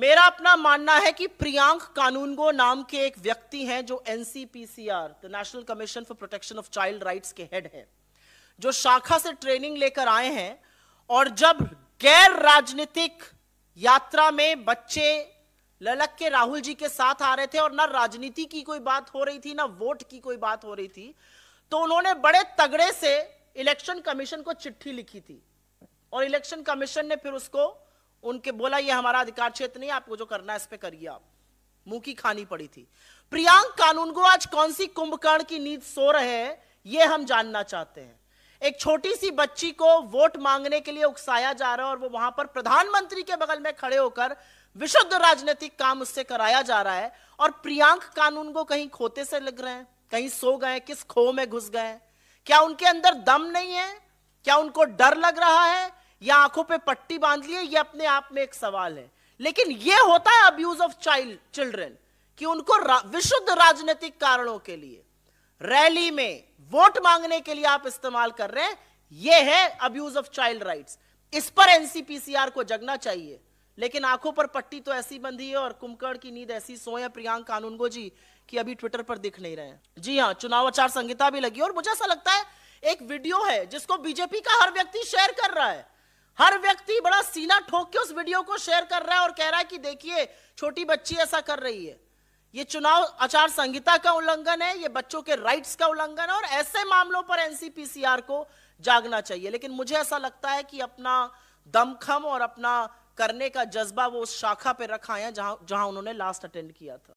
मेरा अपना मानना है कि प्रियांक कानूनगो नाम के एक व्यक्ति हैं जो NCPCR the national commission for protection of child rights के हेड हैं जो शाखा से ट्रेनिंग लेकर आए हैं और जब गैर राजनीतिक यात्रा में बच्चे ललक के राहुल जी के साथ आ रहे थे और ना राजनीति की कोई बात हो रही थी ना वोट की कोई बात हो रही थी तो उन्होंने बड़े तगड़े से इलेक्शन कमीशन को चिट्ठी लिखी थी और इलेक्शन कमीशन ने फिर उसको उनके बोला ये हमारा अधिकार क्षेत्र नहीं आपको जो करना है इस पर करिए आप मुंह की खानी पड़ी थी प्रियांक कानूनगो आज कौन सी कुंभकर्ण की नींद सो रहे हैं ये हम जानना चाहते हैं एक छोटी सी बच्ची को वोट मांगने के लिए उकसाया जा रहा है और वो वहां पर प्रधानमंत्री के बगल में खड़े होकर विशुद्ध राजनीतिक काम उससे कराया जा रहा है और प्रियांक कानून को कहीं खोते से लग रहे हैं कहीं सो गए किस खो में घुस गए क्या उनके अंदर दम नहीं है क्या उनको डर लग रहा है या आंखों पे पट्टी बांध लिए ये अपने आप में एक सवाल है लेकिन ये होता है अब्यूज ऑफ चाइल्ड चिल्ड्रेन कि उनको रा, विशुद्ध राजनीतिक कारणों के लिए रैली में वोट मांगने के लिए आप इस्तेमाल कर रहे हैं ये है अब्यूज ऑफ चाइल्ड राइट्स इस पर एनसीपीसीआर को जगना चाहिए लेकिन आंखों पर पट्टी तो ऐसी बंधी है और कुमकड़ की नींद ऐसी सोए प्रियांक कानूनगो जी कि अभी ट्विटर पर दिख नहीं रहे जी हाँ चुनाव आचार संहिता भी लगी और मुझे ऐसा लगता है एक वीडियो है जिसको बीजेपी का हर व्यक्ति शेयर कर रहा है हर व्यक्ति बड़ा सीना ठोक के उस वीडियो को शेयर कर रहा है और कह रहा है कि देखिए छोटी बच्ची ऐसा कर रही है ये चुनाव आचार संहिता का उल्लंघन है ये बच्चों के राइट्स का उल्लंघन है और ऐसे मामलों पर एनसीपीसीआर को जागना चाहिए लेकिन मुझे ऐसा लगता है कि अपना दमखम और अपना करने का जज्बा वो उस शाखा पे रखा है जहां जहां उन्होंने लास्ट अटेंड किया था